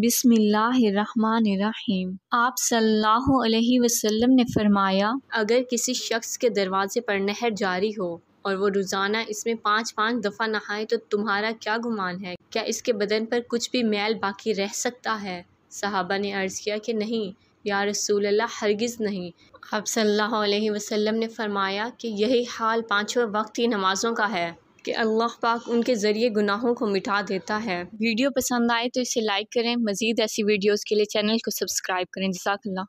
बिस्मिल्लाहिर्रहमानिर्रहीम आप सल्लल्लाहु अलैहि वसल्लम ने फरमाया अगर किसी शख्स के दरवाज़े पर नहर जारी हो और वो रोज़ाना इसमें पाँच पाँच दफ़ा नहाए तो तुम्हारा क्या गुमान है क्या इसके बदन पर कुछ भी मैल बाकी रह सकता है सहाबा ने अर्ज़ किया कि नहीं या रसूल अल्लाह हरगिज़ नहीं आप सल्लल्लाहु अलैहि वसल्लम ने फरमाया कि यही हाल पाँचों वक्त की नमाज़ों का है कि अल्लाह पाक उनके ज़रिए गुनाहों को मिटा देता है वीडियो पसंद आए तो इसे लाइक करें मज़ीद ऐसी वीडियोज़ के लिए चैनल को सब्सक्राइब करें जसाकल्ला